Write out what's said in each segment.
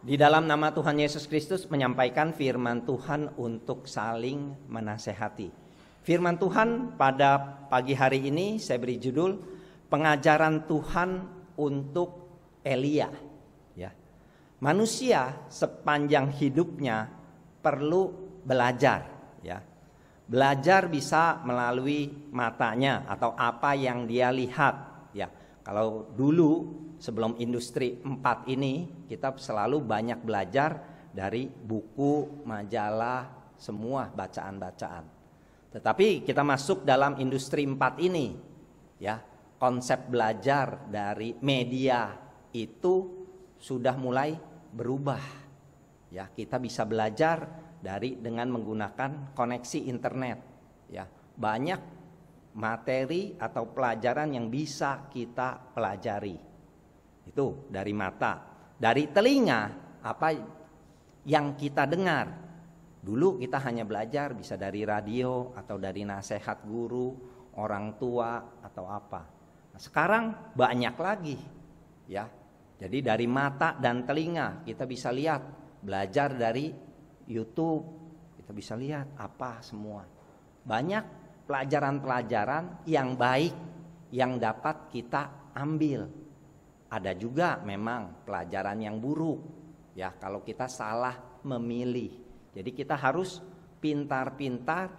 di dalam nama Tuhan Yesus Kristus menyampaikan firman Tuhan untuk saling menasehati. Firman Tuhan pada pagi hari ini saya beri judul pengajaran Tuhan untuk Elia. Ya. Manusia sepanjang hidupnya perlu belajar, ya. Belajar bisa melalui matanya atau apa yang dia lihat, ya. Kalau dulu sebelum industri 4 ini kita selalu banyak belajar dari buku, majalah, semua bacaan-bacaan. Tetapi kita masuk dalam industri 4 ini ya. Konsep belajar dari media itu sudah mulai berubah. Ya, kita bisa belajar dari dengan menggunakan koneksi internet ya. Banyak materi atau pelajaran yang bisa kita pelajari itu dari mata, dari telinga apa yang kita dengar. Dulu kita hanya belajar bisa dari radio atau dari nasihat guru, orang tua atau apa. Nah, sekarang banyak lagi ya. Jadi dari mata dan telinga kita bisa lihat, belajar dari YouTube, kita bisa lihat apa semua. Banyak pelajaran-pelajaran yang baik yang dapat kita ambil ada juga memang pelajaran yang buruk ya kalau kita salah memilih. Jadi kita harus pintar-pintar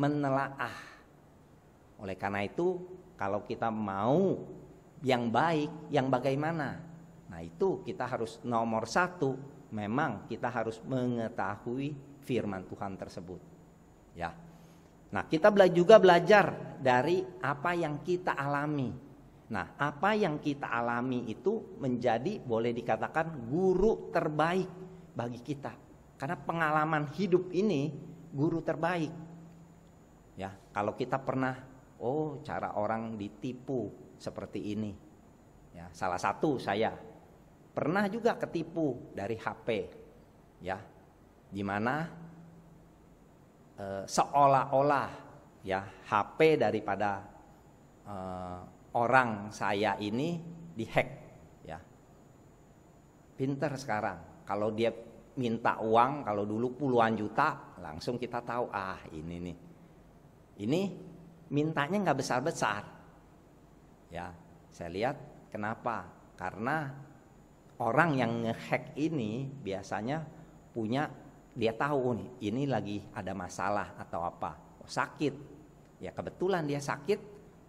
menelaah. Oleh karena itu, kalau kita mau yang baik, yang bagaimana? Nah itu kita harus nomor satu, memang kita harus mengetahui firman Tuhan tersebut. Ya, Nah kita juga belajar dari apa yang kita alami Nah, apa yang kita alami itu menjadi boleh dikatakan guru terbaik bagi kita. Karena pengalaman hidup ini guru terbaik. Ya, kalau kita pernah oh cara orang ditipu seperti ini. Ya, salah satu saya pernah juga ketipu dari HP. Ya. Di mana e, seolah-olah ya HP daripada e, orang saya ini dihack ya pinter sekarang kalau dia minta uang kalau dulu puluhan juta langsung kita tahu ah ini nih ini mintanya nggak besar besar ya saya lihat kenapa karena orang yang ngehack ini biasanya punya dia tahu nih ini lagi ada masalah atau apa oh, sakit ya kebetulan dia sakit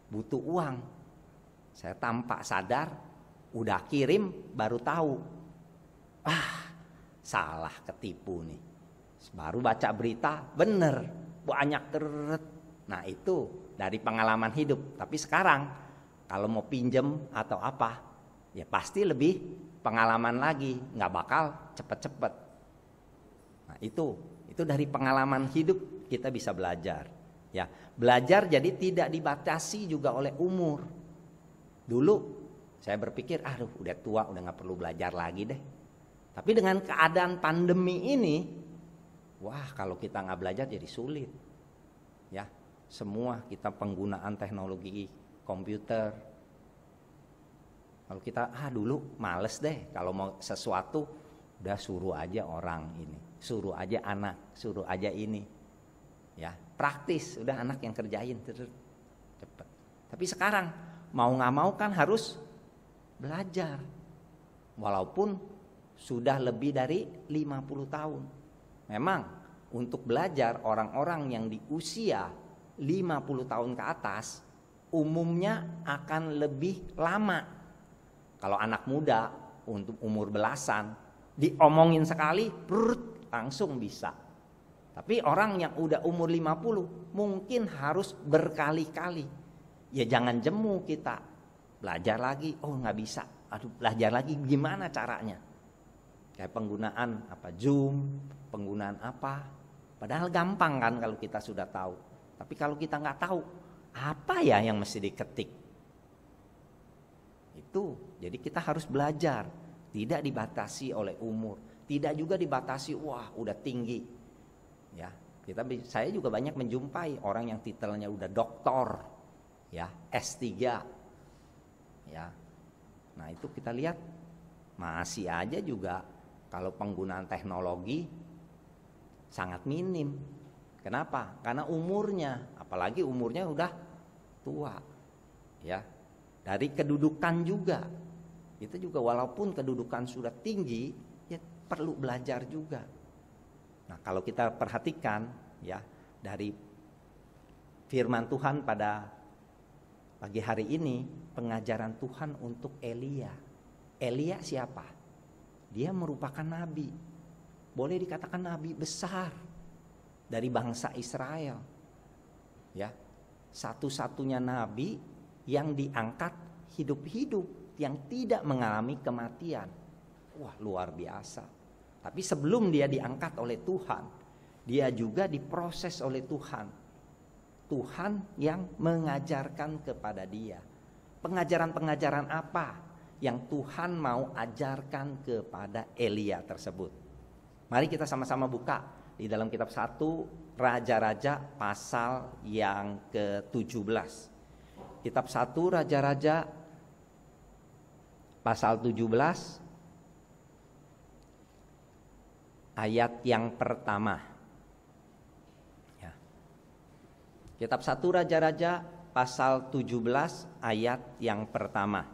butuh uang saya tampak sadar, udah kirim baru tahu. Ah, salah ketipu nih. Baru baca berita, bener. Banyak teret. Nah itu dari pengalaman hidup. Tapi sekarang kalau mau pinjem atau apa, ya pasti lebih pengalaman lagi. Nggak bakal cepet-cepet. Nah itu, itu dari pengalaman hidup kita bisa belajar. Ya, belajar jadi tidak dibatasi juga oleh umur. Dulu saya berpikir, aduh udah tua, udah gak perlu belajar lagi deh. Tapi dengan keadaan pandemi ini, wah kalau kita gak belajar jadi sulit. Ya, semua kita penggunaan teknologi komputer. Kalau kita, ah dulu males deh kalau mau sesuatu, udah suruh aja orang ini, suruh aja anak, suruh aja ini. Ya, praktis, udah anak yang kerjain, cepet. Tapi sekarang mau nggak mau kan harus belajar. Walaupun sudah lebih dari 50 tahun. Memang untuk belajar orang-orang yang di usia 50 tahun ke atas umumnya akan lebih lama. Kalau anak muda untuk umur belasan diomongin sekali perut langsung bisa. Tapi orang yang udah umur 50 mungkin harus berkali-kali ya jangan jemu kita belajar lagi oh nggak bisa aduh belajar lagi gimana caranya kayak penggunaan apa zoom penggunaan apa padahal gampang kan kalau kita sudah tahu tapi kalau kita nggak tahu apa ya yang mesti diketik itu jadi kita harus belajar tidak dibatasi oleh umur tidak juga dibatasi wah udah tinggi ya kita saya juga banyak menjumpai orang yang titelnya udah doktor ya S3 ya nah itu kita lihat masih aja juga kalau penggunaan teknologi sangat minim kenapa karena umurnya apalagi umurnya udah tua ya dari kedudukan juga itu juga walaupun kedudukan sudah tinggi ya perlu belajar juga nah kalau kita perhatikan ya dari firman Tuhan pada Pagi hari ini pengajaran Tuhan untuk Elia. Elia siapa? Dia merupakan nabi. Boleh dikatakan nabi besar dari bangsa Israel. Ya. Satu-satunya nabi yang diangkat hidup-hidup yang tidak mengalami kematian. Wah, luar biasa. Tapi sebelum dia diangkat oleh Tuhan, dia juga diproses oleh Tuhan Tuhan yang mengajarkan kepada dia. Pengajaran-pengajaran apa yang Tuhan mau ajarkan kepada Elia tersebut? Mari kita sama-sama buka di dalam kitab 1 Raja-raja pasal yang ke-17. Kitab 1 Raja-raja pasal 17 ayat yang pertama. Kitab 1 Raja-Raja pasal 17 ayat yang pertama.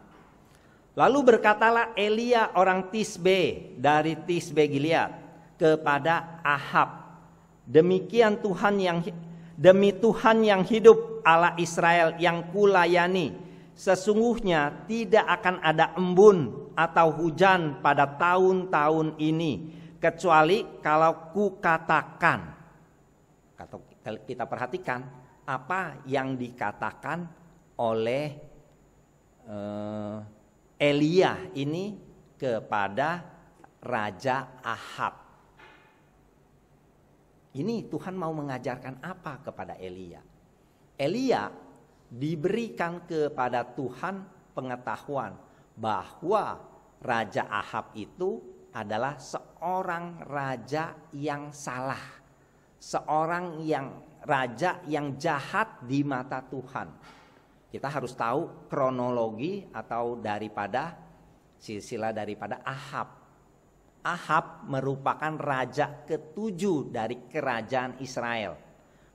Lalu berkatalah Elia orang Tisbe dari Tisbe Gilead kepada Ahab. Demikian Tuhan yang demi Tuhan yang hidup Allah Israel yang kulayani. Sesungguhnya tidak akan ada embun atau hujan pada tahun-tahun ini kecuali kalau kukatakan. Kata kita perhatikan apa yang dikatakan oleh eh, Elia ini kepada Raja Ahab. Ini Tuhan mau mengajarkan apa kepada Elia? Elia diberikan kepada Tuhan pengetahuan bahwa Raja Ahab itu adalah seorang raja yang salah, seorang yang raja yang jahat di mata Tuhan. Kita harus tahu kronologi atau daripada silsilah daripada Ahab. Ahab merupakan raja ketujuh dari kerajaan Israel.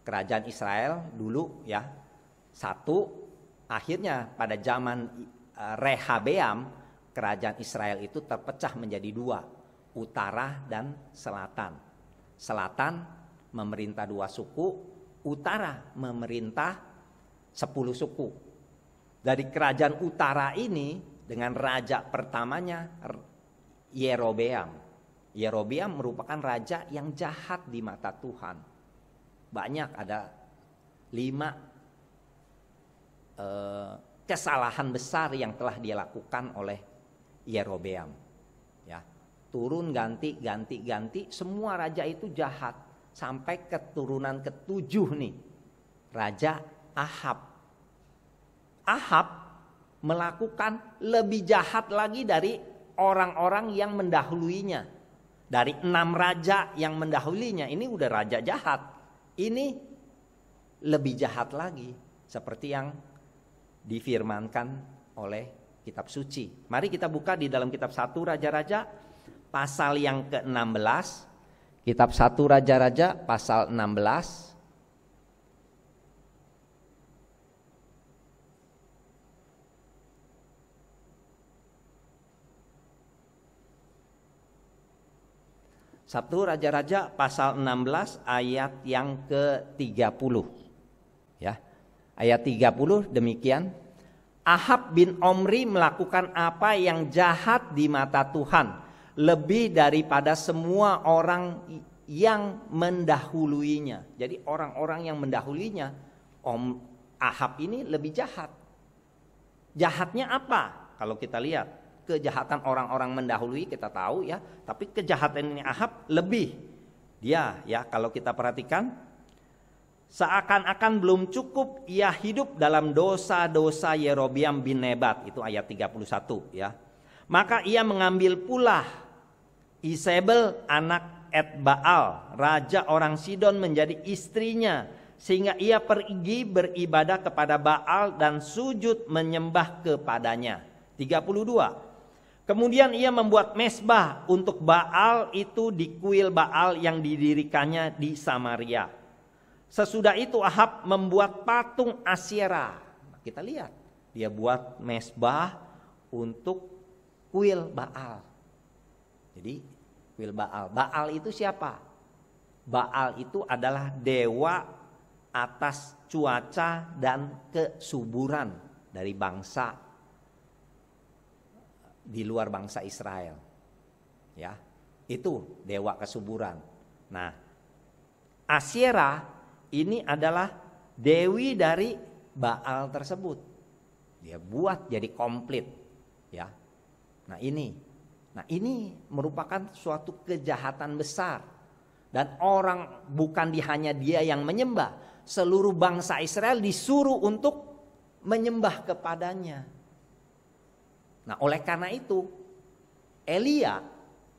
Kerajaan Israel dulu ya satu akhirnya pada zaman e, Rehabeam kerajaan Israel itu terpecah menjadi dua utara dan selatan. Selatan memerintah dua suku, utara memerintah sepuluh suku. Dari kerajaan utara ini dengan raja pertamanya Yerobeam. Yerobeam merupakan raja yang jahat di mata Tuhan. Banyak ada lima eh, kesalahan besar yang telah dia lakukan oleh Yerobeam. Ya, turun ganti ganti ganti semua raja itu jahat sampai keturunan ketujuh nih Raja Ahab. Ahab melakukan lebih jahat lagi dari orang-orang yang mendahuluinya. Dari enam raja yang mendahulunya ini udah raja jahat. Ini lebih jahat lagi, seperti yang difirmankan oleh kitab suci. Mari kita buka di dalam kitab satu Raja-Raja pasal yang ke-16 Kitab 1 Raja-Raja pasal 16 Sabtu Raja-Raja pasal 16 ayat yang ke-30. Ya. Ayat 30 demikian. Ahab bin Omri melakukan apa yang jahat di mata Tuhan lebih daripada semua orang yang mendahuluinya. Jadi orang-orang yang mendahuluinya, Om Ahab ini lebih jahat. Jahatnya apa? Kalau kita lihat kejahatan orang-orang mendahului kita tahu ya, tapi kejahatan ini Ahab lebih. Dia ya kalau kita perhatikan seakan-akan belum cukup ia hidup dalam dosa-dosa Yerobiam bin Nebat itu ayat 31 ya. Maka ia mengambil pula Isabel anak Ed Baal, raja orang Sidon menjadi istrinya sehingga ia pergi beribadah kepada Baal dan sujud menyembah kepadanya. 32. Kemudian ia membuat mesbah untuk Baal itu di kuil Baal yang didirikannya di Samaria. Sesudah itu Ahab membuat patung Asyera. Kita lihat, dia buat mesbah untuk kuil Baal. Jadi Wil Baal. Baal itu siapa? Baal itu adalah dewa atas cuaca dan kesuburan dari bangsa di luar bangsa Israel. Ya, itu dewa kesuburan. Nah, Asyera ini adalah dewi dari Baal tersebut. Dia buat jadi komplit, ya. Nah, ini Nah ini merupakan suatu kejahatan besar. Dan orang bukan hanya dia yang menyembah. Seluruh bangsa Israel disuruh untuk menyembah kepadanya. Nah oleh karena itu Elia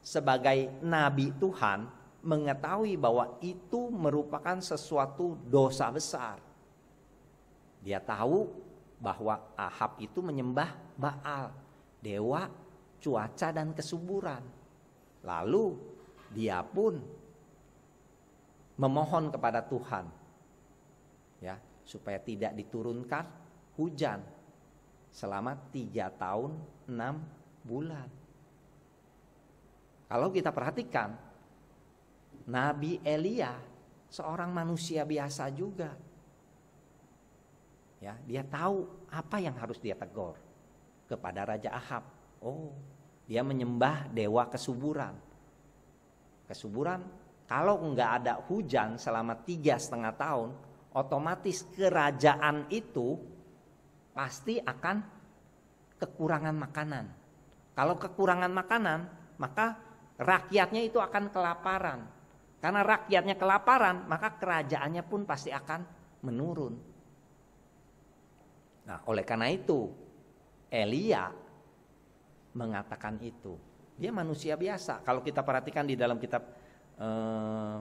sebagai nabi Tuhan mengetahui bahwa itu merupakan sesuatu dosa besar. Dia tahu bahwa Ahab itu menyembah Baal, dewa cuaca dan kesuburan. Lalu dia pun memohon kepada Tuhan ya, supaya tidak diturunkan hujan selama tiga tahun enam bulan. Kalau kita perhatikan, Nabi Elia seorang manusia biasa juga. Ya, dia tahu apa yang harus dia tegur kepada Raja Ahab. Oh, dia menyembah dewa kesuburan. Kesuburan, kalau nggak ada hujan selama tiga setengah tahun, otomatis kerajaan itu pasti akan kekurangan makanan. Kalau kekurangan makanan, maka rakyatnya itu akan kelaparan. Karena rakyatnya kelaparan, maka kerajaannya pun pasti akan menurun. Nah, oleh karena itu, Elia mengatakan itu. Dia manusia biasa. Kalau kita perhatikan di dalam kitab eh,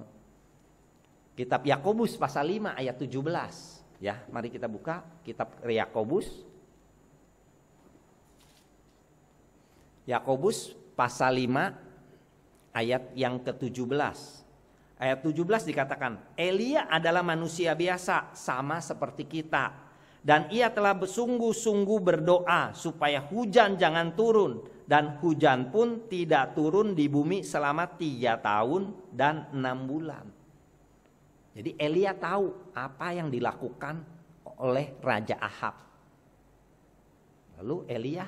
kitab Yakobus pasal 5 ayat 17, ya, mari kita buka kitab Yakobus. Yakobus pasal 5 ayat yang ke-17. Ayat 17 dikatakan, Elia adalah manusia biasa, sama seperti kita dan ia telah bersungguh-sungguh berdoa supaya hujan jangan turun dan hujan pun tidak turun di bumi selama tiga tahun dan enam bulan. Jadi Elia tahu apa yang dilakukan oleh Raja Ahab. Lalu Elia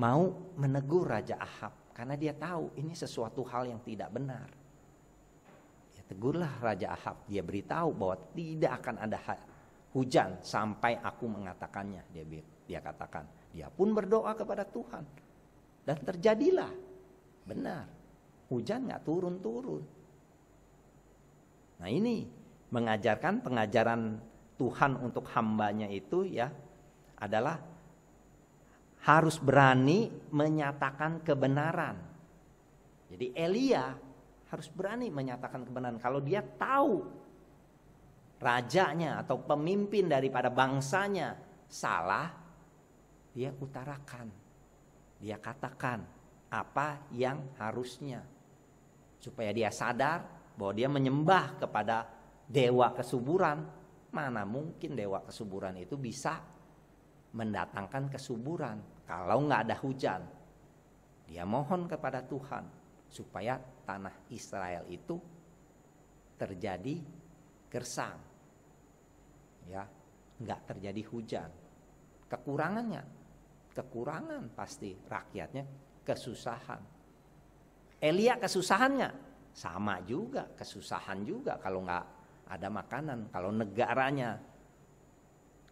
mau menegur Raja Ahab karena dia tahu ini sesuatu hal yang tidak benar. Ya, tegurlah Raja Ahab, dia beritahu bahwa tidak akan ada hujan sampai aku mengatakannya dia dia katakan dia pun berdoa kepada Tuhan dan terjadilah benar hujan nggak turun-turun nah ini mengajarkan pengajaran Tuhan untuk hambanya itu ya adalah harus berani menyatakan kebenaran jadi Elia harus berani menyatakan kebenaran kalau dia tahu rajanya atau pemimpin daripada bangsanya salah, dia utarakan. Dia katakan apa yang harusnya. Supaya dia sadar bahwa dia menyembah kepada dewa kesuburan. Mana mungkin dewa kesuburan itu bisa mendatangkan kesuburan kalau nggak ada hujan. Dia mohon kepada Tuhan supaya tanah Israel itu terjadi gersang ya nggak terjadi hujan kekurangannya kekurangan pasti rakyatnya kesusahan Elia kesusahannya sama juga kesusahan juga kalau nggak ada makanan kalau negaranya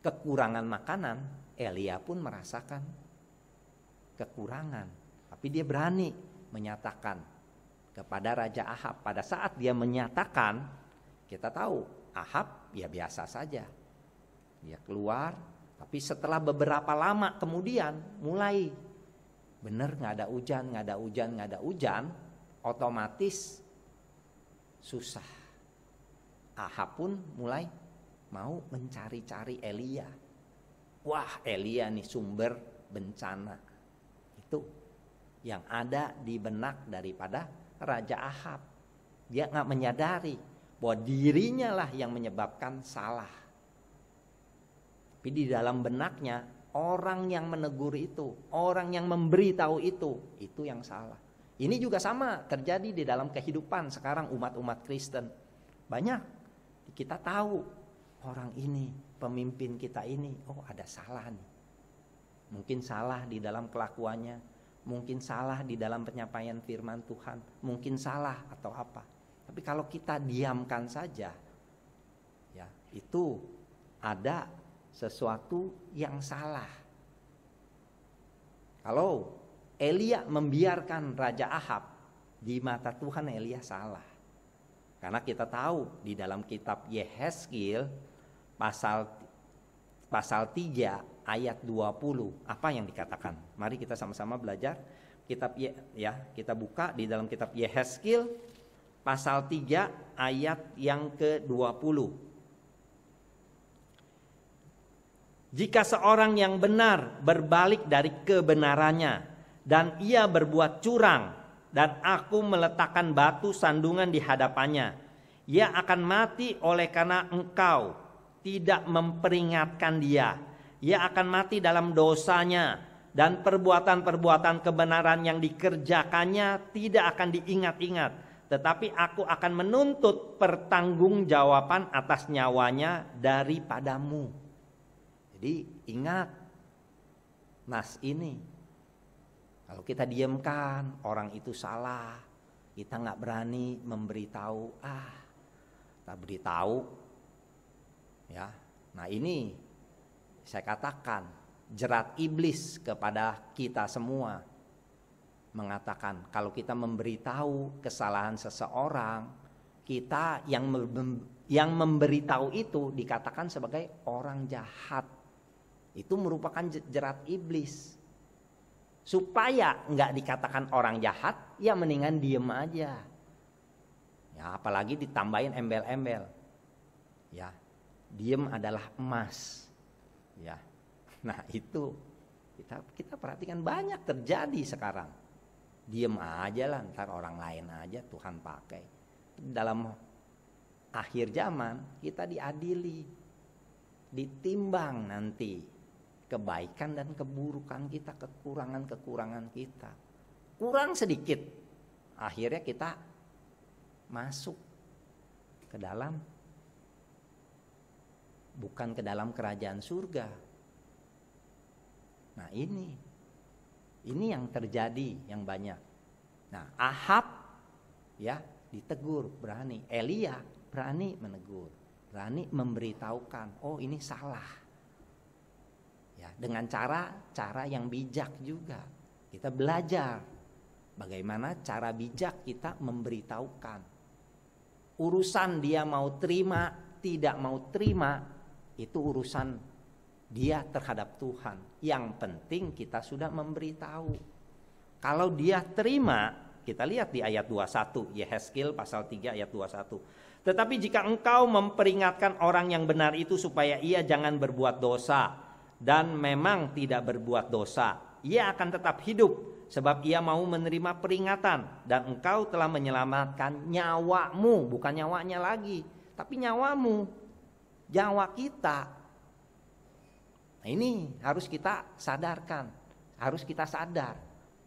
kekurangan makanan Elia pun merasakan kekurangan tapi dia berani menyatakan kepada Raja Ahab pada saat dia menyatakan kita tahu Ahab ya biasa saja dia keluar, tapi setelah beberapa lama kemudian mulai benar nggak ada hujan, nggak ada hujan, nggak ada hujan, otomatis susah. Ahab pun mulai mau mencari-cari Elia. Wah, Elia nih sumber bencana. Itu yang ada di benak daripada Raja Ahab. Dia nggak menyadari bahwa dirinya lah yang menyebabkan salah. Tapi di dalam benaknya orang yang menegur itu, orang yang memberi tahu itu, itu yang salah. Ini juga sama terjadi di dalam kehidupan sekarang umat-umat Kristen. Banyak kita tahu orang ini, pemimpin kita ini, oh ada salah nih. Mungkin salah di dalam kelakuannya, mungkin salah di dalam penyampaian firman Tuhan, mungkin salah atau apa. Tapi kalau kita diamkan saja, ya, itu ada sesuatu yang salah. Kalau Elia membiarkan Raja Ahab di mata Tuhan Elia salah. Karena kita tahu di dalam kitab Yehezkiel pasal pasal 3 ayat 20 apa yang dikatakan? Mari kita sama-sama belajar kitab Ye, ya, kita buka di dalam kitab Yehezkiel pasal 3 ayat yang ke-20. Jika seorang yang benar berbalik dari kebenarannya dan ia berbuat curang dan aku meletakkan batu sandungan di hadapannya, ia akan mati oleh karena engkau tidak memperingatkan dia. Ia akan mati dalam dosanya dan perbuatan-perbuatan kebenaran yang dikerjakannya tidak akan diingat-ingat. Tetapi aku akan menuntut pertanggungjawaban atas nyawanya daripadamu. Jadi ingat nas ini. Kalau kita diamkan orang itu salah, kita nggak berani memberitahu. Ah, tak beritahu. Ya, nah ini saya katakan jerat iblis kepada kita semua mengatakan kalau kita memberitahu kesalahan seseorang kita yang yang memberitahu itu dikatakan sebagai orang jahat itu merupakan jerat iblis supaya nggak dikatakan orang jahat ya mendingan diem aja ya apalagi ditambahin embel-embel ya diem adalah emas ya nah itu kita kita perhatikan banyak terjadi sekarang diem aja lah ntar orang lain aja Tuhan pakai dalam akhir zaman kita diadili ditimbang nanti kebaikan dan keburukan kita, kekurangan-kekurangan kita. Kurang sedikit, akhirnya kita masuk ke dalam bukan ke dalam kerajaan surga. Nah, ini ini yang terjadi yang banyak. Nah, Ahab ya ditegur berani, Elia berani menegur, berani memberitahukan, oh ini salah ya dengan cara cara yang bijak juga kita belajar bagaimana cara bijak kita memberitahukan urusan dia mau terima tidak mau terima itu urusan dia terhadap Tuhan yang penting kita sudah memberitahu kalau dia terima kita lihat di ayat 21 Yeheskil pasal 3 ayat 21 tetapi jika engkau memperingatkan orang yang benar itu supaya ia jangan berbuat dosa dan memang tidak berbuat dosa, ia akan tetap hidup sebab ia mau menerima peringatan dan engkau telah menyelamatkan nyawamu, bukan nyawanya lagi, tapi nyawamu, nyawa kita. Nah, ini harus kita sadarkan, harus kita sadar.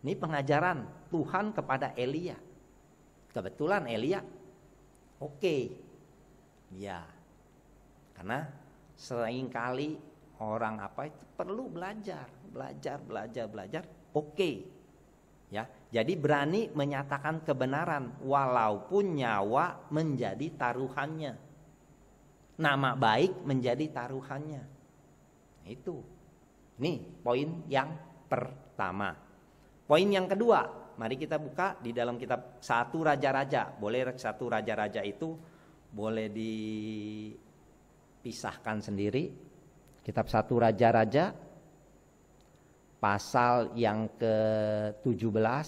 Ini pengajaran Tuhan kepada Elia. Kebetulan Elia oke. Okay. Ya. Karena seringkali orang apa itu perlu belajar, belajar, belajar, belajar. Oke. Ya, jadi berani menyatakan kebenaran walaupun nyawa menjadi taruhannya. Nama baik menjadi taruhannya. Itu. nih poin yang pertama. Poin yang kedua, mari kita buka di dalam kitab satu raja-raja. Boleh satu raja-raja itu boleh dipisahkan sendiri Kitab Satu Raja-Raja pasal yang ke-17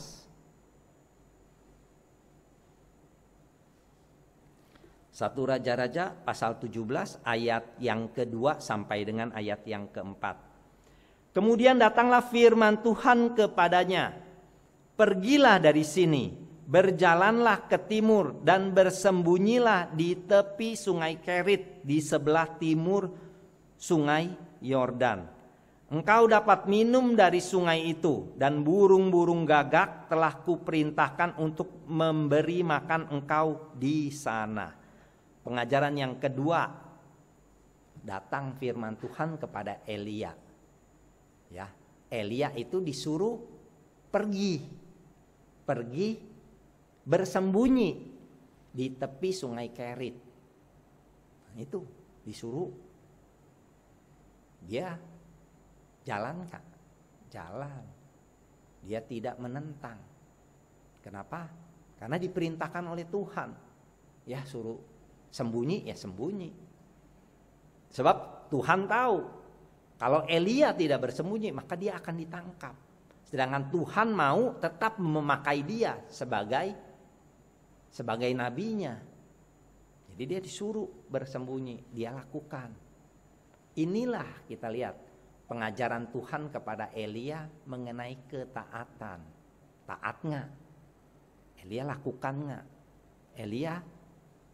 Satu Raja-Raja pasal 17 ayat yang kedua sampai dengan ayat yang keempat. Kemudian datanglah firman Tuhan kepadanya. Pergilah dari sini, berjalanlah ke timur dan bersembunyilah di tepi sungai Kerit di sebelah timur sungai Yordan. Engkau dapat minum dari sungai itu dan burung-burung gagak telah kuperintahkan untuk memberi makan engkau di sana. Pengajaran yang kedua datang firman Tuhan kepada Elia. Ya, Elia itu disuruh pergi. Pergi bersembunyi di tepi sungai Kerit. Nah, itu disuruh dia jalan kak, jalan. Dia tidak menentang. Kenapa? Karena diperintahkan oleh Tuhan. Ya suruh sembunyi ya sembunyi. Sebab Tuhan tahu kalau Elia tidak bersembunyi maka dia akan ditangkap. Sedangkan Tuhan mau tetap memakai dia sebagai sebagai nabinya. Jadi dia disuruh bersembunyi, dia lakukan. Inilah kita lihat pengajaran Tuhan kepada Elia mengenai ketaatan. Taat nggak? Elia lakukan nggak? Elia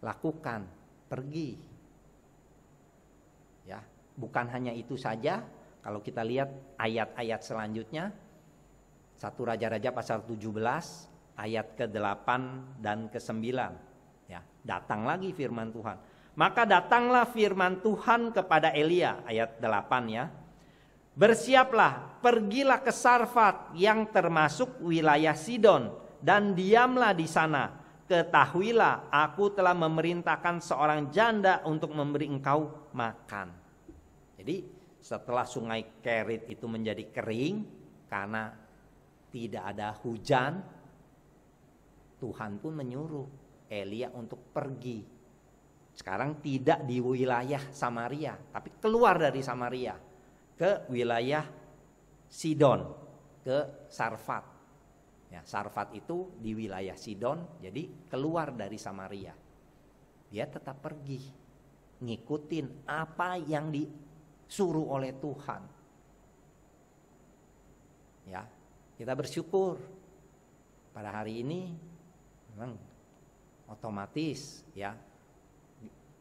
lakukan, pergi. Ya, bukan hanya itu saja, kalau kita lihat ayat-ayat selanjutnya satu Raja-raja pasal 17 ayat ke-8 dan ke-9 ya datang lagi firman Tuhan maka datanglah firman Tuhan kepada Elia ayat 8 ya. Bersiaplah, pergilah ke Sarfat yang termasuk wilayah Sidon dan diamlah di sana. Ketahuilah aku telah memerintahkan seorang janda untuk memberi engkau makan. Jadi setelah sungai Kerit itu menjadi kering karena tidak ada hujan, Tuhan pun menyuruh Elia untuk pergi sekarang tidak di wilayah Samaria, tapi keluar dari Samaria ke wilayah Sidon, ke Sarfat. Ya, Sarfat itu di wilayah Sidon, jadi keluar dari Samaria. Dia tetap pergi, ngikutin apa yang disuruh oleh Tuhan. Ya, kita bersyukur pada hari ini memang otomatis ya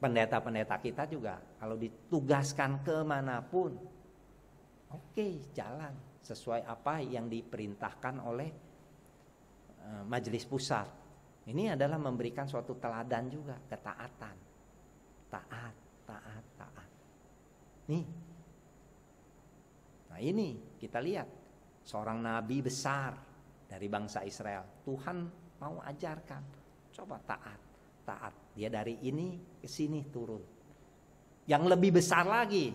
pendeta-pendeta kita juga kalau ditugaskan kemanapun oke okay, jalan sesuai apa yang diperintahkan oleh eh, majelis pusat ini adalah memberikan suatu teladan juga ketaatan taat taat taat nih nah ini kita lihat seorang nabi besar dari bangsa Israel Tuhan mau ajarkan coba taat taat dia dari ini ke sini turun. Yang lebih besar lagi,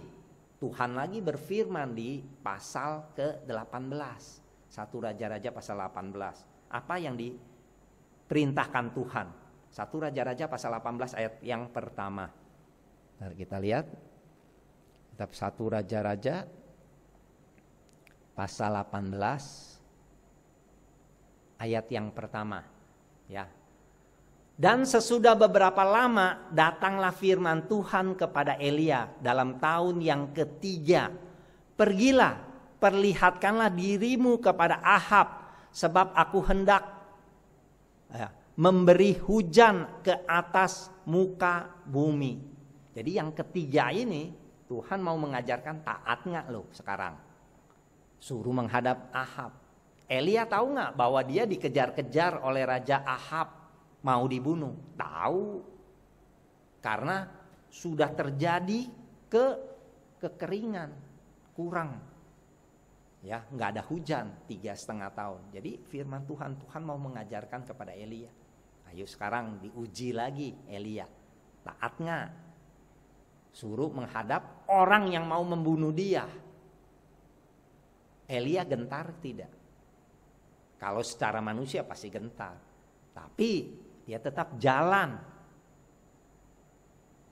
Tuhan lagi berfirman di pasal ke-18. Satu Raja-Raja pasal 18. Apa yang diperintahkan Tuhan? Satu Raja-Raja pasal 18 ayat yang pertama. Mari kita lihat. Kitab satu Raja-Raja pasal 18 ayat yang pertama. Ya, dan sesudah beberapa lama datanglah firman Tuhan kepada Elia dalam tahun yang ketiga. Pergilah, perlihatkanlah dirimu kepada Ahab sebab aku hendak ya, memberi hujan ke atas muka bumi. Jadi yang ketiga ini Tuhan mau mengajarkan taat nggak lo sekarang? Suruh menghadap Ahab. Elia tahu nggak bahwa dia dikejar-kejar oleh Raja Ahab mau dibunuh tahu karena sudah terjadi ke kekeringan kurang ya nggak ada hujan tiga setengah tahun jadi firman Tuhan Tuhan mau mengajarkan kepada Elia ayo sekarang diuji lagi Elia taat nggak suruh menghadap orang yang mau membunuh dia Elia gentar tidak kalau secara manusia pasti gentar tapi dia tetap jalan.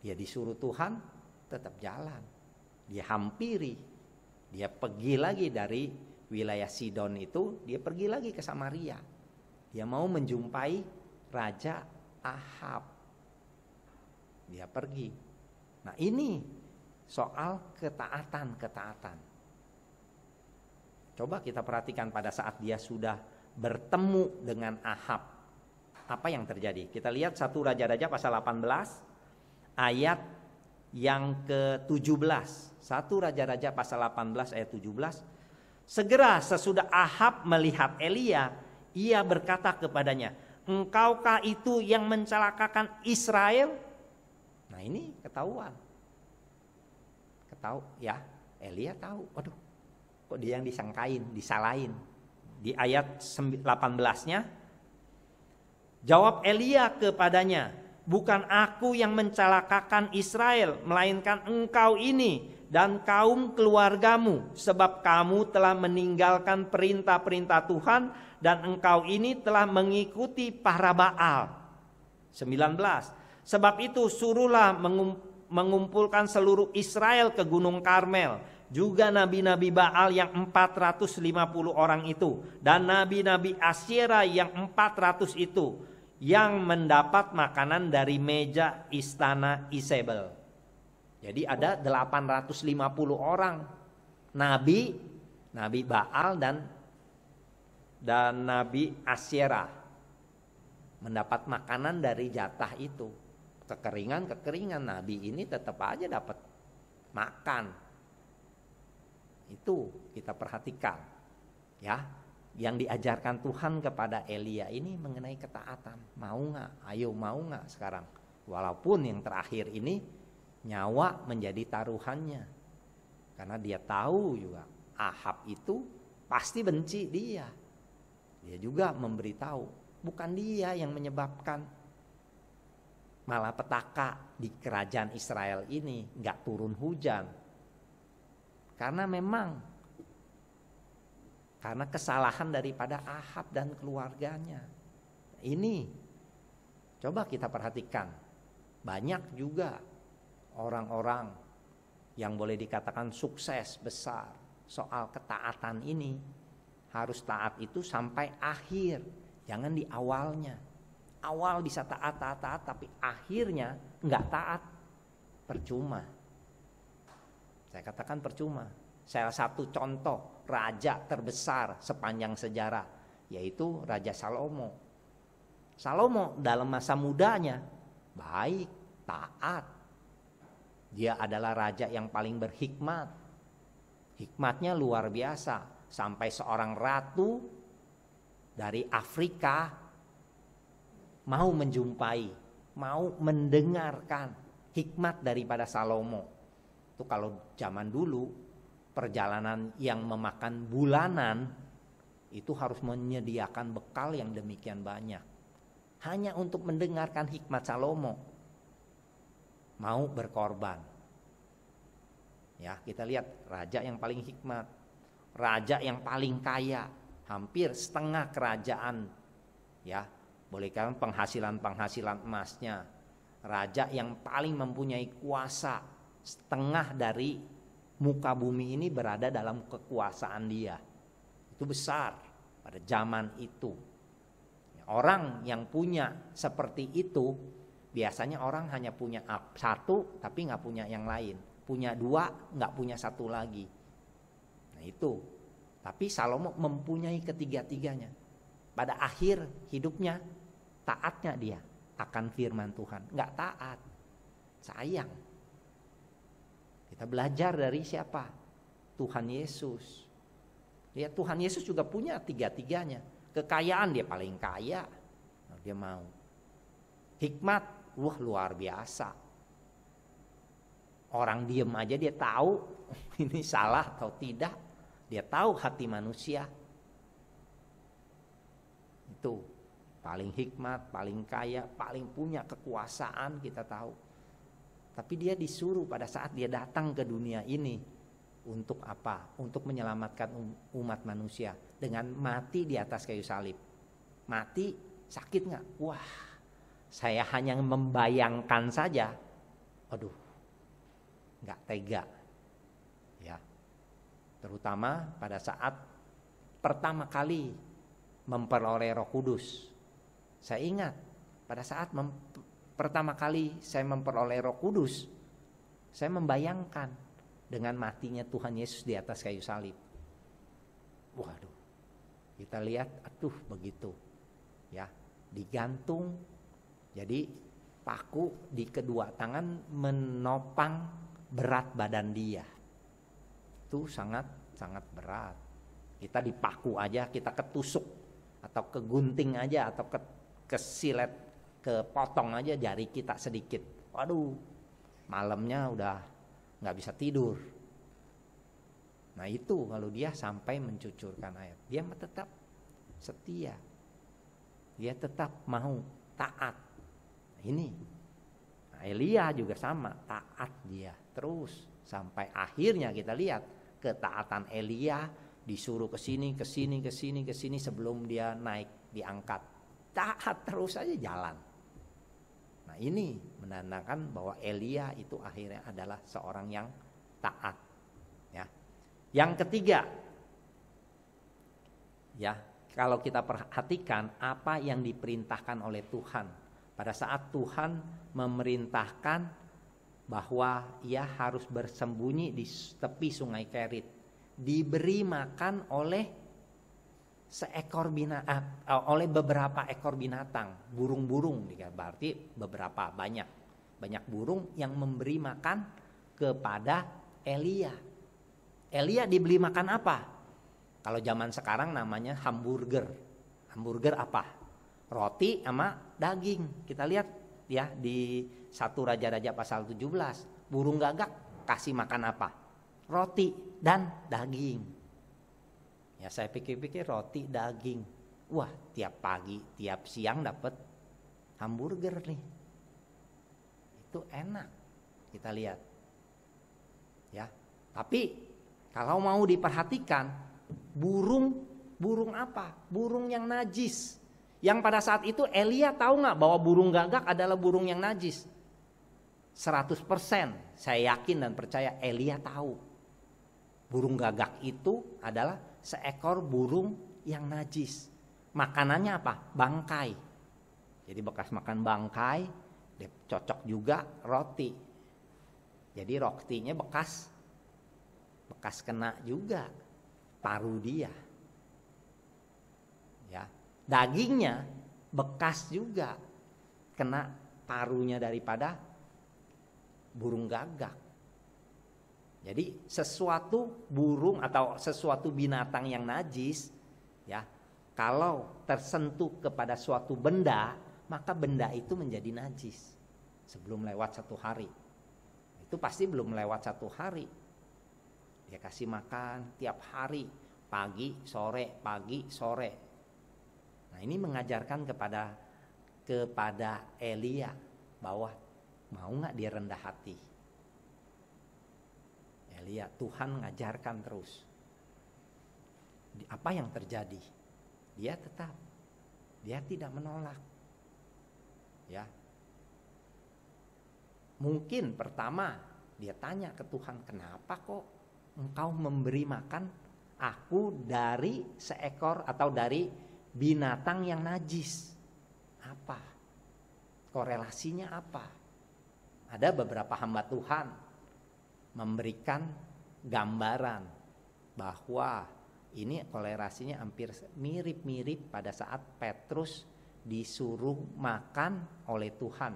Dia disuruh Tuhan tetap jalan. Dia hampiri. Dia pergi lagi dari wilayah Sidon itu, dia pergi lagi ke Samaria. Dia mau menjumpai Raja Ahab. Dia pergi. Nah ini soal ketaatan-ketaatan. Coba kita perhatikan pada saat dia sudah bertemu dengan Ahab apa yang terjadi? Kita lihat satu Raja-Raja pasal 18 ayat yang ke-17. Satu Raja-Raja pasal 18 ayat 17. Segera sesudah Ahab melihat Elia, ia berkata kepadanya, "Engkaukah itu yang mencelakakan Israel?" Nah, ini ketahuan. Ketahu ya, Elia tahu. Waduh, kok dia yang disangkain, disalahin. Di ayat 18-nya Jawab Elia kepadanya, bukan aku yang mencelakakan Israel, melainkan engkau ini dan kaum keluargamu, sebab kamu telah meninggalkan perintah-perintah Tuhan dan engkau ini telah mengikuti para Baal. 19. Sebab itu suruhlah mengumpulkan seluruh Israel ke Gunung Karmel, juga nabi-nabi Baal yang 450 orang itu dan nabi-nabi Asyera yang 400 itu yang mendapat makanan dari meja istana Isabel. Jadi ada 850 orang nabi, nabi Baal dan dan nabi Asyera mendapat makanan dari jatah itu. Kekeringan-kekeringan nabi ini tetap aja dapat makan. Itu kita perhatikan. Ya, yang diajarkan Tuhan kepada Elia ini mengenai ketaatan. Mau nggak? Ayo mau nggak sekarang? Walaupun yang terakhir ini nyawa menjadi taruhannya. Karena dia tahu juga Ahab itu pasti benci dia. Dia juga memberitahu. Bukan dia yang menyebabkan malah petaka di kerajaan Israel ini nggak turun hujan. Karena memang karena kesalahan daripada Ahab dan keluarganya. Ini coba kita perhatikan. Banyak juga orang-orang yang boleh dikatakan sukses besar soal ketaatan ini. Harus taat itu sampai akhir, jangan di awalnya. Awal bisa taat, taat, taat, tapi akhirnya nggak taat. Percuma. Saya katakan percuma Salah satu contoh raja terbesar sepanjang sejarah yaitu Raja Salomo. Salomo dalam masa mudanya baik, taat. Dia adalah raja yang paling berhikmat. Hikmatnya luar biasa sampai seorang ratu dari Afrika mau menjumpai, mau mendengarkan hikmat daripada Salomo. Itu kalau zaman dulu perjalanan yang memakan bulanan itu harus menyediakan bekal yang demikian banyak. Hanya untuk mendengarkan hikmat Salomo mau berkorban. Ya, kita lihat raja yang paling hikmat, raja yang paling kaya, hampir setengah kerajaan ya, bolehkan penghasilan-penghasilan emasnya. Raja yang paling mempunyai kuasa setengah dari muka bumi ini berada dalam kekuasaan dia. Itu besar pada zaman itu. Ya, orang yang punya seperti itu biasanya orang hanya punya satu tapi nggak punya yang lain. Punya dua nggak punya satu lagi. Nah itu. Tapi Salomo mempunyai ketiga-tiganya. Pada akhir hidupnya taatnya dia akan firman Tuhan. Nggak taat. Sayang. Kita belajar dari siapa? Tuhan Yesus. Ya Tuhan Yesus juga punya tiga-tiganya. Kekayaan dia paling kaya, nah, dia mau. Hikmat, wah luar biasa. Orang diem aja dia tahu ini salah atau tidak. Dia tahu hati manusia. Itu paling hikmat, paling kaya, paling punya kekuasaan kita tahu tapi dia disuruh pada saat dia datang ke dunia ini untuk apa? Untuk menyelamatkan um, umat manusia dengan mati di atas kayu salib. Mati sakit nggak? Wah, saya hanya membayangkan saja. Aduh, nggak tega, ya. Terutama pada saat pertama kali memperoleh Roh Kudus. Saya ingat pada saat mem pertama kali saya memperoleh Roh Kudus, saya membayangkan dengan matinya Tuhan Yesus di atas kayu salib. Waduh. Kita lihat aduh begitu. Ya, digantung. Jadi paku di kedua tangan menopang berat badan dia. Itu sangat sangat berat. Kita dipaku aja, kita ketusuk atau kegunting aja atau ke, silet kepotong aja jari kita sedikit waduh malamnya udah nggak bisa tidur nah itu kalau dia sampai mencucurkan air dia tetap setia dia tetap mau taat nah, ini nah, Elia juga sama taat dia terus sampai akhirnya kita lihat ketaatan Elia disuruh ke sini ke sini ke sini ke sini sebelum dia naik diangkat taat terus aja jalan Nah ini menandakan bahwa Elia itu akhirnya adalah seorang yang taat. Ya. Yang ketiga, ya kalau kita perhatikan apa yang diperintahkan oleh Tuhan pada saat Tuhan memerintahkan bahwa ia harus bersembunyi di tepi sungai Kerit, diberi makan oleh seekor binatang eh, oleh beberapa ekor binatang, burung-burung ya, berarti beberapa banyak. Banyak burung yang memberi makan kepada Elia. Elia dibeli makan apa? Kalau zaman sekarang namanya hamburger. Hamburger apa? Roti sama daging. Kita lihat ya di satu raja-raja pasal 17, burung gagak kasih makan apa? Roti dan daging. Ya saya pikir-pikir roti daging. Wah, tiap pagi, tiap siang dapat hamburger nih. Itu enak. Kita lihat. Ya. Tapi kalau mau diperhatikan, burung burung apa? Burung yang najis. Yang pada saat itu Elia tahu nggak bahwa burung gagak adalah burung yang najis? 100% saya yakin dan percaya Elia tahu. Burung gagak itu adalah seekor burung yang najis. Makanannya apa? Bangkai. Jadi bekas makan bangkai, cocok juga roti. Jadi rotinya bekas bekas kena juga paru dia. Ya, dagingnya bekas juga kena parunya daripada burung gagak. Jadi sesuatu burung atau sesuatu binatang yang najis ya, kalau tersentuh kepada suatu benda, maka benda itu menjadi najis sebelum lewat satu hari. Itu pasti belum lewat satu hari. Dia kasih makan tiap hari, pagi, sore, pagi, sore. Nah, ini mengajarkan kepada kepada Elia bahwa mau nggak dia rendah hati lihat ya, Tuhan ngajarkan terus. Apa yang terjadi? Dia tetap dia tidak menolak. Ya. Mungkin pertama dia tanya ke Tuhan, "Kenapa kok engkau memberi makan aku dari seekor atau dari binatang yang najis?" Apa? Korelasinya apa? Ada beberapa hamba Tuhan memberikan gambaran bahwa ini kolerasinya hampir mirip-mirip pada saat Petrus disuruh makan oleh Tuhan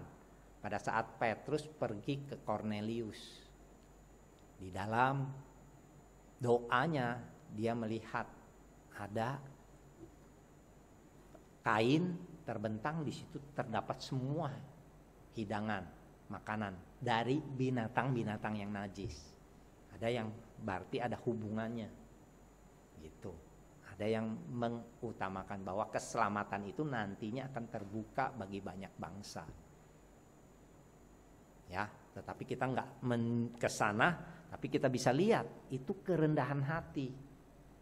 pada saat Petrus pergi ke Cornelius. Di dalam doanya dia melihat ada kain terbentang di situ terdapat semua hidangan makanan dari binatang-binatang yang najis. Ada yang berarti ada hubungannya. Gitu. Ada yang mengutamakan bahwa keselamatan itu nantinya akan terbuka bagi banyak bangsa. Ya, tetapi kita nggak ke sana, tapi kita bisa lihat itu kerendahan hati.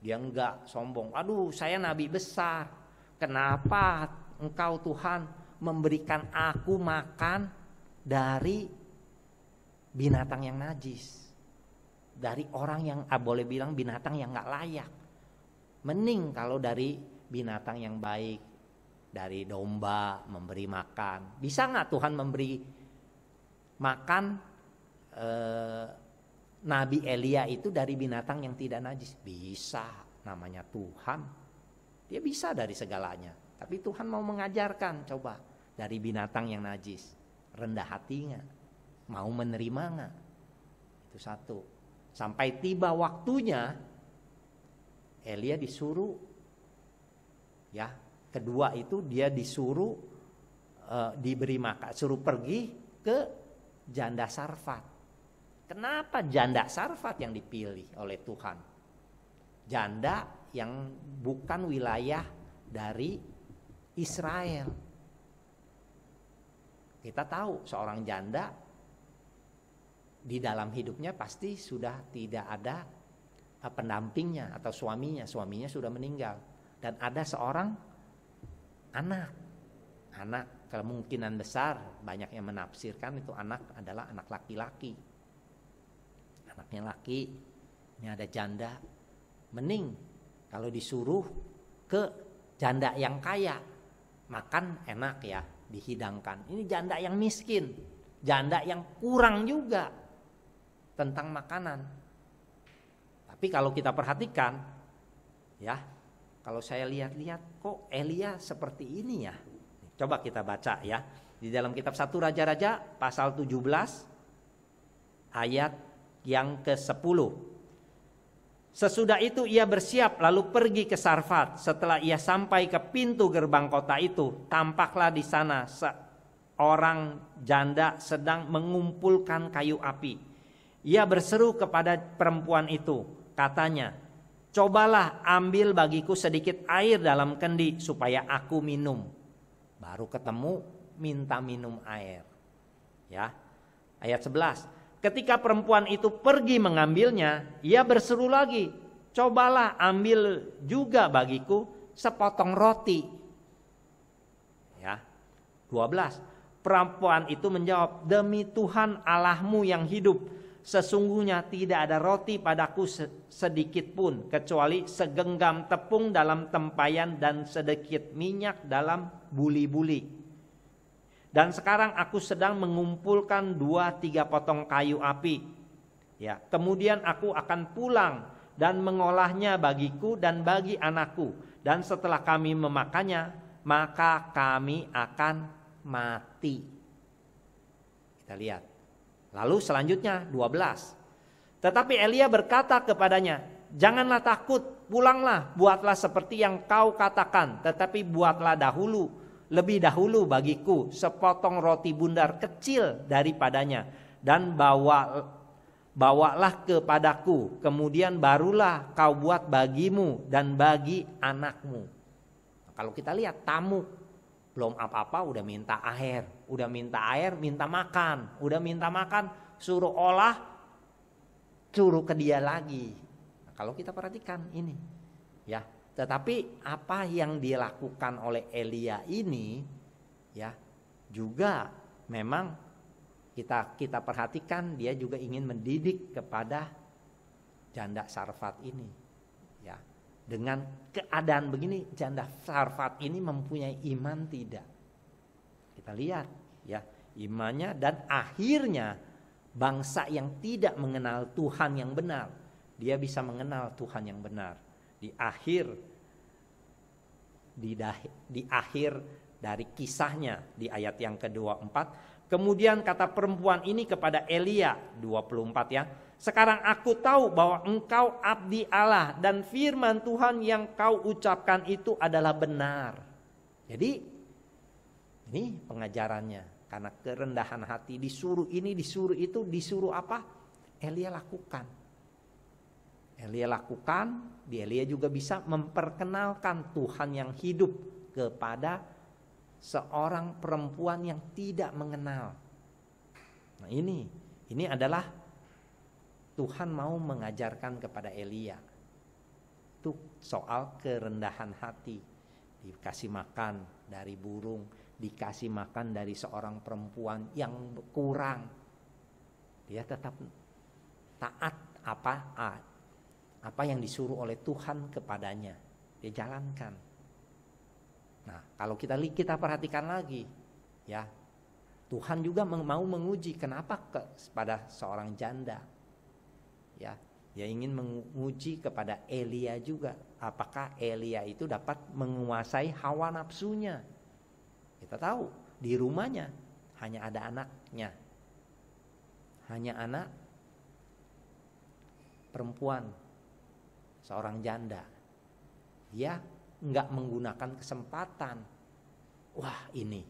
Dia nggak sombong. Aduh, saya nabi besar. Kenapa engkau Tuhan memberikan aku makan dari binatang yang najis. Dari orang yang ah, boleh bilang binatang yang nggak layak. Mending kalau dari binatang yang baik, dari domba memberi makan. Bisa nggak Tuhan memberi makan eh, Nabi Elia itu dari binatang yang tidak najis? Bisa, namanya Tuhan. Dia bisa dari segalanya. Tapi Tuhan mau mengajarkan coba dari binatang yang najis rendah hatinya, mau menerima nggak itu satu sampai tiba waktunya Elia disuruh ya kedua itu dia disuruh uh, diberi makan suruh pergi ke janda Sarfat kenapa janda Sarfat yang dipilih oleh Tuhan janda yang bukan wilayah dari Israel kita tahu seorang janda di dalam hidupnya pasti sudah tidak ada eh, pendampingnya atau suaminya, suaminya sudah meninggal dan ada seorang anak. Anak kemungkinan besar banyak yang menafsirkan itu anak adalah anak laki-laki. Anaknya laki, ini ada janda. Mending kalau disuruh ke janda yang kaya makan enak ya dihidangkan. Ini janda yang miskin, janda yang kurang juga tentang makanan. Tapi kalau kita perhatikan, ya, kalau saya lihat-lihat kok Elia seperti ini ya. Coba kita baca ya. Di dalam kitab 1 Raja-Raja pasal 17 ayat yang ke-10. Sesudah itu ia bersiap lalu pergi ke Sarfat. Setelah ia sampai ke pintu gerbang kota itu, tampaklah di sana seorang janda sedang mengumpulkan kayu api. Ia berseru kepada perempuan itu, katanya, "Cobalah ambil bagiku sedikit air dalam kendi supaya aku minum." Baru ketemu minta minum air. Ya. Ayat 11. Ketika perempuan itu pergi mengambilnya, ia berseru lagi, "Cobalah ambil juga bagiku sepotong roti." Ya. 12. Perempuan itu menjawab, "Demi Tuhan Allahmu yang hidup, sesungguhnya tidak ada roti padaku sedikit pun kecuali segenggam tepung dalam tempayan dan sedikit minyak dalam buli-buli." Dan sekarang aku sedang mengumpulkan dua tiga potong kayu api. Ya, kemudian aku akan pulang dan mengolahnya bagiku dan bagi anakku. Dan setelah kami memakannya, maka kami akan mati. Kita lihat. Lalu selanjutnya 12. Tetapi Elia berkata kepadanya, "Janganlah takut, pulanglah, buatlah seperti yang kau katakan, tetapi buatlah dahulu lebih dahulu bagiku sepotong roti bundar kecil daripadanya dan bawa bawalah kepadaku kemudian barulah kau buat bagimu dan bagi anakmu kalau kita lihat tamu belum apa-apa udah minta air udah minta air minta makan udah minta makan suruh olah suruh ke dia lagi nah, kalau kita perhatikan ini ya tetapi apa yang dilakukan oleh Elia ini ya juga memang kita kita perhatikan dia juga ingin mendidik kepada janda Sarfat ini ya. Dengan keadaan begini janda Sarfat ini mempunyai iman tidak? Kita lihat ya imannya dan akhirnya bangsa yang tidak mengenal Tuhan yang benar dia bisa mengenal Tuhan yang benar di akhir di, dahi, di akhir dari kisahnya di ayat yang ke-24 Kemudian kata perempuan ini kepada Elia 24 ya. Sekarang aku tahu bahwa engkau abdi Allah dan firman Tuhan yang kau ucapkan itu adalah benar. Jadi ini pengajarannya karena kerendahan hati disuruh ini disuruh itu disuruh apa? Elia lakukan. Elia lakukan, di Elia juga bisa memperkenalkan Tuhan yang hidup kepada seorang perempuan yang tidak mengenal. Nah ini, ini adalah Tuhan mau mengajarkan kepada Elia itu soal kerendahan hati. Dikasih makan dari burung, dikasih makan dari seorang perempuan yang kurang. Dia tetap taat apa apa yang disuruh oleh Tuhan kepadanya dia jalankan nah kalau kita kita perhatikan lagi ya Tuhan juga mau menguji kenapa ke, pada seorang janda ya dia ingin menguji kepada Elia juga apakah Elia itu dapat menguasai hawa nafsunya kita tahu di rumahnya hanya ada anaknya hanya anak perempuan seorang janda. Dia nggak menggunakan kesempatan. Wah ini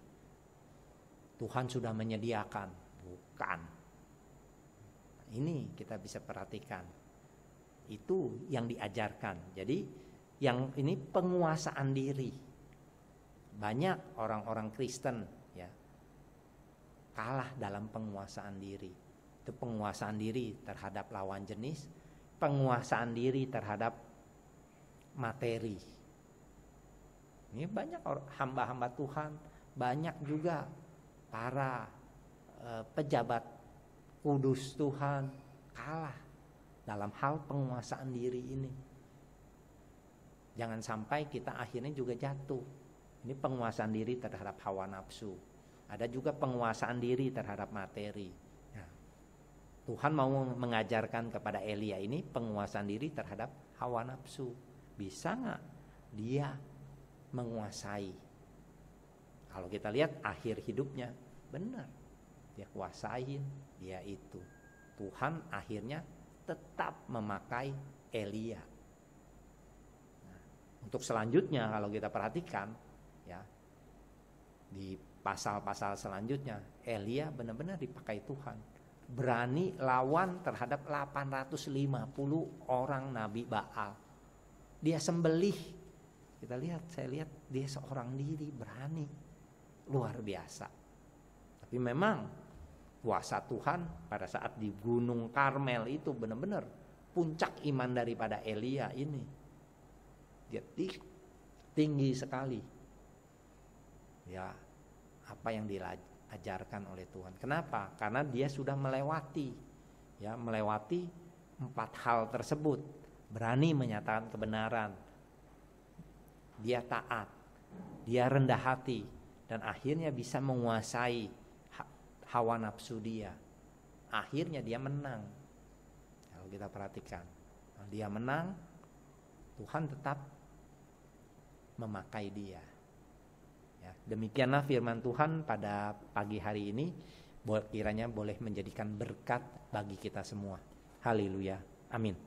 Tuhan sudah menyediakan, bukan. Ini kita bisa perhatikan. Itu yang diajarkan. Jadi yang ini penguasaan diri. Banyak orang-orang Kristen ya kalah dalam penguasaan diri. Itu penguasaan diri terhadap lawan jenis, penguasaan diri terhadap materi. Ini banyak hamba-hamba Tuhan, banyak juga para e, pejabat kudus Tuhan kalah dalam hal penguasaan diri ini. Jangan sampai kita akhirnya juga jatuh. Ini penguasaan diri terhadap hawa nafsu. Ada juga penguasaan diri terhadap materi Tuhan mau mengajarkan kepada Elia ini penguasaan diri terhadap hawa nafsu. Bisa nggak dia menguasai? Kalau kita lihat akhir hidupnya, benar. Dia kuasain, dia itu. Tuhan akhirnya tetap memakai Elia. Nah, untuk selanjutnya kalau kita perhatikan, ya di pasal-pasal selanjutnya, Elia benar-benar dipakai Tuhan berani lawan terhadap 850 orang Nabi Baal. Dia sembelih. Kita lihat, saya lihat dia seorang diri berani. Luar biasa. Tapi memang kuasa Tuhan pada saat di Gunung Karmel itu benar-benar puncak iman daripada Elia ini. Dia tinggi sekali. Ya, apa yang dilaj ajarkan oleh Tuhan. Kenapa? Karena dia sudah melewati ya, melewati empat hal tersebut. Berani menyatakan kebenaran. Dia taat, dia rendah hati dan akhirnya bisa menguasai hawa nafsu dia. Akhirnya dia menang. Kalau kita perhatikan, dia menang, Tuhan tetap memakai dia. Ya, demikianlah firman Tuhan pada pagi hari ini kiranya boleh menjadikan berkat bagi kita semua. Haleluya. Amin.